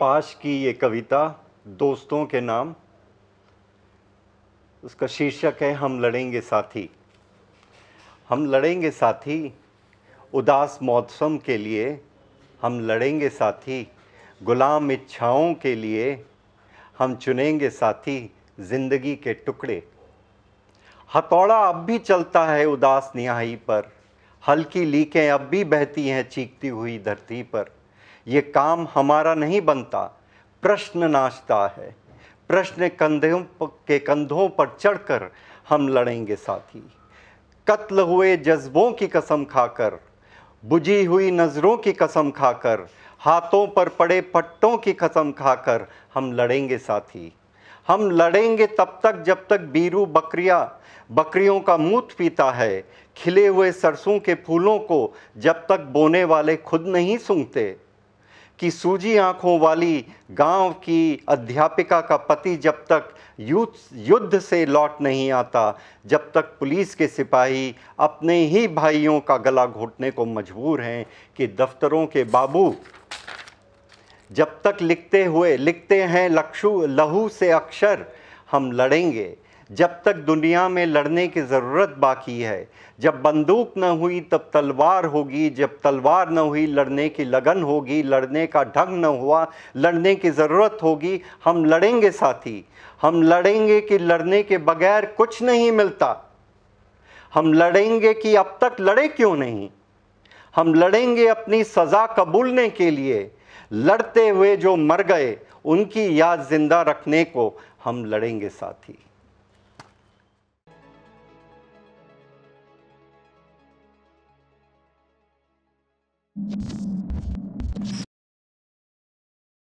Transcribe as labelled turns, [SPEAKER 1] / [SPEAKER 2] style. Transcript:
[SPEAKER 1] पाश की ये कविता दोस्तों के नाम उसका शीर्षक है हम लड़ेंगे साथी हम लड़ेंगे साथी उदास मौसम के लिए हम लड़ेंगे साथी गुलाम इच्छाओं के लिए हम चुनेंगे साथी ज़िंदगी के टुकड़े हथौड़ा अब भी चलता है उदास निहाई पर हल्की लीकें अब भी बहती हैं चीखती हुई धरती पर ये काम हमारा नहीं बनता प्रश्न नाचता है प्रश्न कंधों के कंधों पर चढ़कर हम लड़ेंगे साथी कत्ल हुए जज्बों की कसम खाकर बुझी हुई नज़रों की कसम खाकर हाथों पर पड़े पट्टों की कसम खाकर हम लड़ेंगे साथी हम लड़ेंगे तब तक जब तक बीरू बकरिया बकरियों का मूत पीता है खिले हुए सरसों के फूलों को जब तक बोने वाले खुद नहीं सूंघते कि सूजी आंखों वाली गांव की अध्यापिका का पति जब तक युद्ध से लौट नहीं आता जब तक पुलिस के सिपाही अपने ही भाइयों का गला घोटने को मजबूर हैं कि दफ्तरों के बाबू जब तक लिखते हुए लिखते हैं लक्षु लहू से अक्षर हम लड़ेंगे जब तक दुनिया में लड़ने की ज़रूरत बाकी है जब बंदूक न हुई तब तलवार होगी जब तलवार न हुई लड़ने की लगन होगी लड़ने का ढंग न हुआ लड़ने की ज़रूरत होगी हम लड़ेंगे साथी हम लड़ेंगे कि लड़ने के बगैर कुछ नहीं मिलता हम लड़ेंगे कि अब तक लड़े क्यों नहीं हम लड़ेंगे अपनी सज़ा कबूलने के लिए लड़ते हुए जो मर गए उनकी याद जिंदा रखने को हम लड़ेंगे साथी ピッ